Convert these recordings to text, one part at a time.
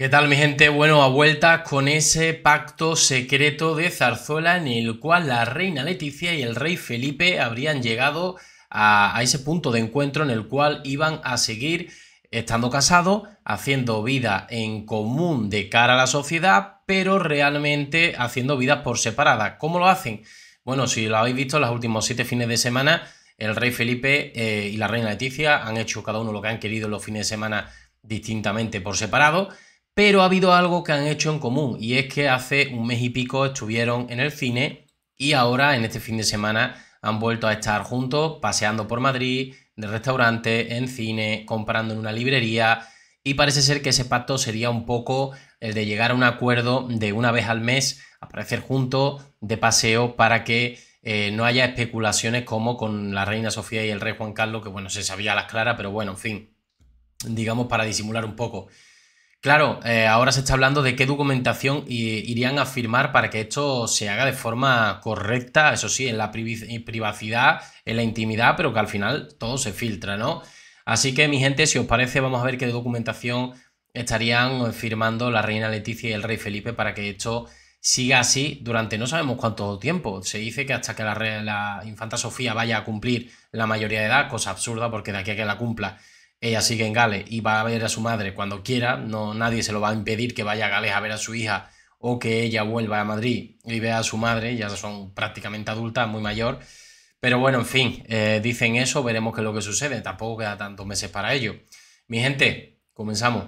¿Qué tal mi gente? Bueno, a vuelta con ese pacto secreto de Zarzuela en el cual la reina Leticia y el rey Felipe habrían llegado a, ese punto de encuentro en el cual iban a seguir estando casados, haciendo vida en común de cara a la sociedad, pero realmente haciendo vidas por separada. ¿Cómo lo hacen? Bueno, si lo habéis visto los últimos siete fines de semana, el rey Felipe eh, y la reina Leticia han hecho cada uno lo que han querido los fines de semana distintamente por separado pero ha habido algo que han hecho en común y es que hace un mes y pico estuvieron en el cine y ahora en este fin de semana han vuelto a estar juntos paseando por Madrid, de restaurante, en cine, comprando en una librería y parece ser que ese pacto sería un poco el de llegar a un acuerdo de una vez al mes, aparecer juntos de paseo para que eh, no haya especulaciones como con la reina Sofía y el rey Juan Carlos, que bueno, se sabía a las claras, pero bueno, en fin, digamos para disimular un poco. Claro, eh, ahora se está hablando de qué documentación irían a firmar para que esto se haga de forma correcta, eso sí, en la eh, privacidad, en la intimidad, pero que al final todo se filtra, ¿no? Así que, mi gente, si os parece, vamos a ver qué documentación estarían eh, firmando la reina Leticia y el rey Felipe para que esto siga así durante no sabemos cuánto tiempo. Se dice que hasta que la, la infanta Sofía vaya a cumplir la mayoría de edad, cosa absurda porque de aquí a que la cumpla ella sigue en Gales y va a ver a su madre cuando quiera, no, nadie se lo va a impedir que vaya a Gales a ver a su hija o que ella vuelva a Madrid y vea a su madre, ya son prácticamente adultas, muy mayor. Pero bueno, en fin, eh, dicen eso, veremos qué es lo que sucede, tampoco queda tantos meses para ello. Mi gente, comenzamos.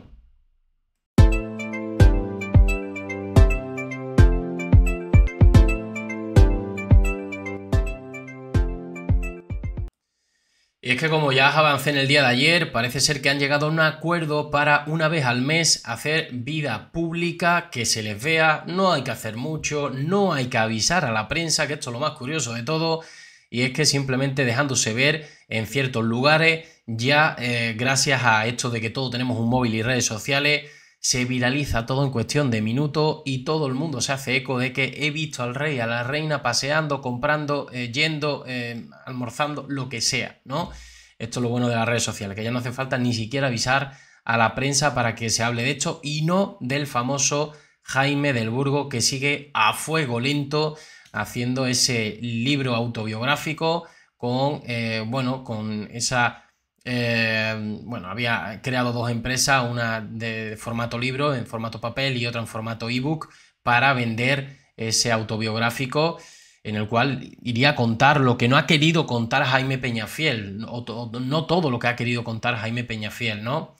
Y es que como ya avancé en el día de ayer, parece ser que han llegado a un acuerdo para una vez al mes hacer vida pública, que se les vea, no hay que hacer mucho, no hay que avisar a la prensa, que esto es lo más curioso de todo, y es que simplemente dejándose ver en ciertos lugares, ya eh, gracias a esto de que todos tenemos un móvil y redes sociales, se viraliza todo en cuestión de minuto y todo el mundo se hace eco de que he visto al rey, a la reina paseando, comprando, eh, yendo, eh, almorzando, lo que sea, ¿no? Esto es lo bueno de las redes sociales, que ya no hace falta ni siquiera avisar a la prensa para que se hable de esto y no del famoso Jaime del Burgo que sigue a fuego lento haciendo ese libro autobiográfico con, eh, bueno, con esa eh, bueno, había creado dos empresas, una de formato libro, en formato papel y otra en formato ebook, para vender ese autobiográfico en el cual iría a contar lo que no ha querido contar Jaime Peñafiel, no todo lo que ha querido contar Jaime Peñafiel, ¿no?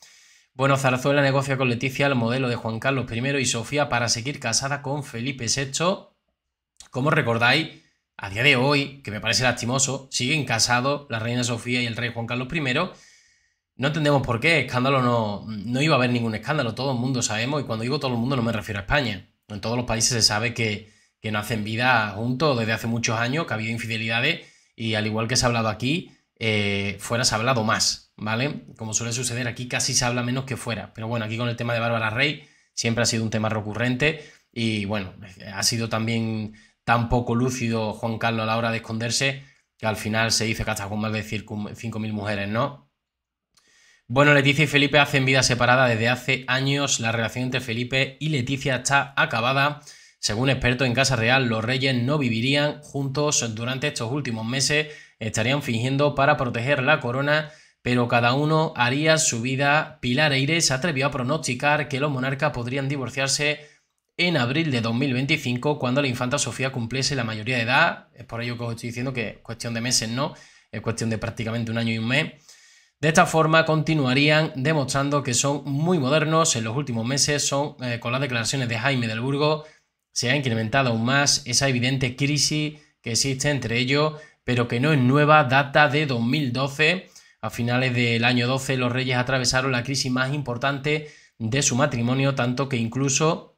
Bueno, Zarazuela negocia con Leticia el modelo de Juan Carlos I y Sofía para seguir casada con Felipe VI. Como recordáis, a día de hoy, que me parece lastimoso, siguen casados la reina Sofía y el rey Juan Carlos I. No entendemos por qué, escándalo no, no iba a haber ningún escándalo, todo el mundo sabemos, y cuando digo todo el mundo no me refiero a España. En todos los países se sabe que, no hacen vida juntos desde hace muchos años, que ha habido infidelidades, y al igual que se ha hablado aquí, eh, fuera se ha hablado más, ¿vale? Como suele suceder aquí, casi se habla menos que fuera. Pero bueno, aquí con el tema de Bárbara Rey siempre ha sido un tema recurrente y bueno, ha sido también tan poco lúcido Juan Carlos a la hora de esconderse, que al final se dice que hasta con más de 5.000 mujeres, ¿no? Bueno, Leticia y Felipe hacen vida separada desde hace años. La relación entre Felipe y Leticia está acabada. Según expertos en Casa Real, los reyes no vivirían juntos durante estos últimos meses. Estarían fingiendo para proteger la corona, pero cada uno haría su vida. Pilar Eire se atrevió a pronosticar que los monarcas podrían divorciarse en abril de 2025, cuando la infanta Sofía cumpliese la mayoría de edad. Es por ello que os estoy diciendo que es cuestión de meses, ¿no? Es cuestión de prácticamente un año y un mes. De esta forma continuarían demostrando que son muy modernos. En los últimos meses son, eh, con las declaraciones de Jaime del Burgo, se ha incrementado aún más esa evidente crisis que existe entre ellos, pero que no es nueva, data de 2012. A finales del año 12 los reyes atravesaron la crisis más importante de su matrimonio, tanto que incluso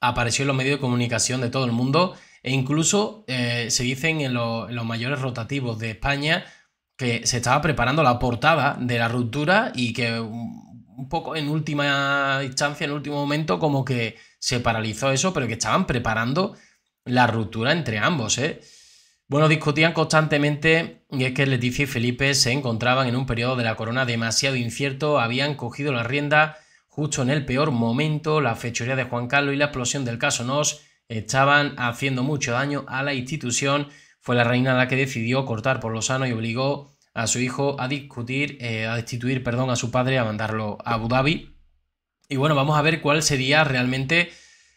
apareció en los medios de comunicación de todo el mundo e incluso eh, se dicen en, los mayores rotativos de España que se estaba preparando la portada de la ruptura y que un poco en última instancia, en último momento, como que se paralizó eso, pero que estaban preparando la ruptura entre ambos. ¿eh? Bueno, discutían constantemente y es que Leticia y Felipe se encontraban en un periodo de la corona demasiado incierto, habían cogido la rienda justo en el peor momento, la fechoría de Juan Carlos y la explosión del caso Nos estaban haciendo mucho daño a la institución. Fue la reina la que decidió cortar por lo sano y obligó a su hijo a discutir, eh, a destituir, perdón, a su padre, a mandarlo a Abu Dhabi. Y bueno, vamos a ver cuál sería realmente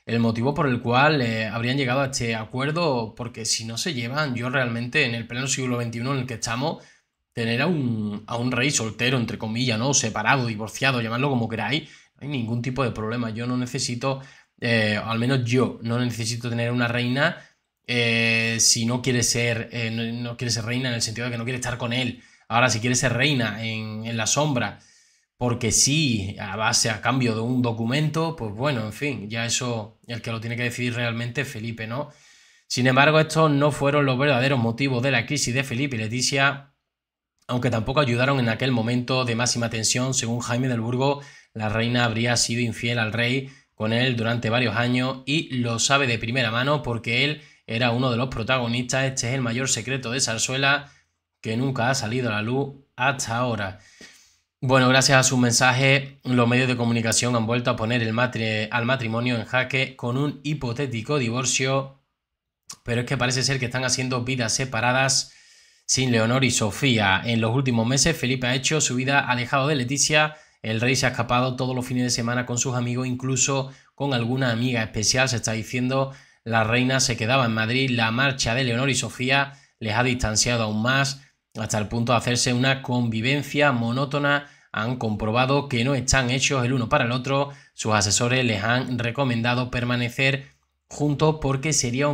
el motivo por el cual eh, habrían llegado a este acuerdo, porque si no se llevan, yo realmente en el pleno siglo XXI en el que estamos, tener a un, a un rey soltero, entre comillas, ¿no? Separado, divorciado, llamarlo como queráis, ningún tipo de problema. Yo no necesito, eh, al menos yo, no necesito tener una reina eh, si no quiere ser, eh, no, quiere ser reina en el sentido de que no quiere estar con él. Ahora, si quiere ser reina en, en la sombra, porque sí, a base, a cambio de un documento, pues bueno, en fin, ya eso, el que lo tiene que decidir realmente es Felipe, ¿no? Sin embargo, estos no fueron los verdaderos motivos de la crisis de Felipe y Leticia aunque tampoco ayudaron en aquel momento de máxima tensión. Según Jaime del Burgo, la reina habría sido infiel al rey con él durante varios años y lo sabe de primera mano porque él era uno de los protagonistas. Este es el mayor secreto de Zarzuela que nunca ha salido a la luz hasta ahora. Bueno, gracias a su mensaje, los medios de comunicación han vuelto a poner al matrimonio en jaque con un hipotético divorcio, pero es que parece ser que están haciendo vidas separadas sin Leonor y Sofía, en los últimos meses Felipe ha hecho su vida alejado de Leticia, el rey se ha escapado todos los fines de semana con sus amigos, incluso con alguna amiga especial, se está diciendo, la reina se quedaba en Madrid, la marcha de Leonor y Sofía les ha distanciado aún más, hasta el punto de hacerse una convivencia monótona, han comprobado que no están hechos el uno para el otro, sus asesores les han recomendado permanecer juntos porque sería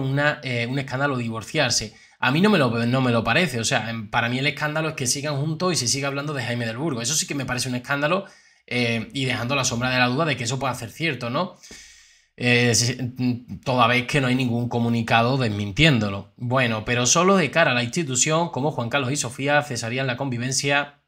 eh, un escándalo divorciarse. A mí no me lo, no me lo parece. O sea, para mí el escándalo es que sigan juntos y se siga hablando de Jaime del Burgo. Eso sí que me parece un escándalo eh, y dejando la sombra de la duda de que eso pueda ser cierto, ¿no? Eh, toda vez que no hay ningún comunicado desmintiéndolo. Bueno, pero solo de cara a la institución, como Juan Carlos y Sofía cesarían la convivencia,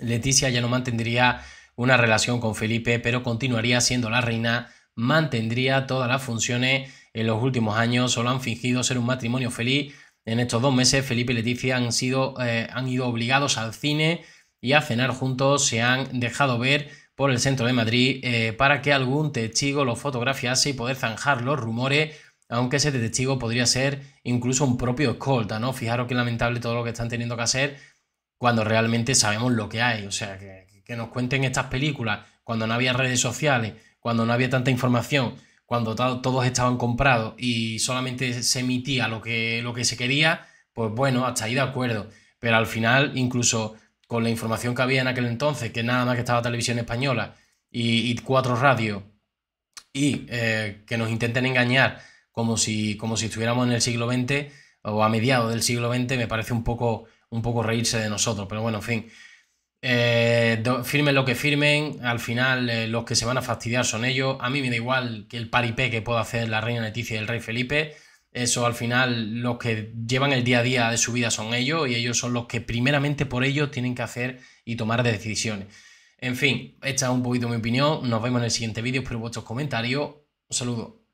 Leticia ya no mantendría una relación con Felipe, pero continuaría siendo la reina, mantendría todas las funciones. En los últimos años solo han fingido ser un matrimonio feliz en estos dos meses, Felipe y Leticia han, sido, eh, han ido obligados al cine y a cenar juntos. Se han dejado ver por el centro de Madrid eh, para que algún testigo los fotografiase y poder zanjar los rumores, aunque ese testigo podría ser incluso un propio escolta, ¿no? Fijaros qué lamentable todo lo que están teniendo que hacer cuando realmente sabemos lo que hay. O sea, que nos cuenten estas películas cuando no había redes sociales, cuando no había tanta información, cuando todos estaban comprados y solamente se emitía lo que, lo que se quería, pues bueno, hasta ahí de acuerdo. Pero al final, incluso con la información que había en aquel entonces, que nada más que estaba Televisión Española y, cuatro radios, y eh, que nos intenten engañar como si, como si estuviéramos en el siglo XX o a mediados del siglo XX, me parece un poco, un poco reírse de nosotros. Pero bueno, en fin. Eh, firmen lo que firmen, al final eh, los que se van a fastidiar son ellos. A mí me da igual que el paripé que pueda hacer la reina Leticia y el rey Felipe. Eso al final los que llevan el día a día de su vida son ellos y ellos son los que primeramente por ellos tienen que hacer y tomar decisiones. En fin, esta es un poquito mi opinión. Nos vemos en el siguiente vídeo. Espero vuestros comentarios. Un saludo.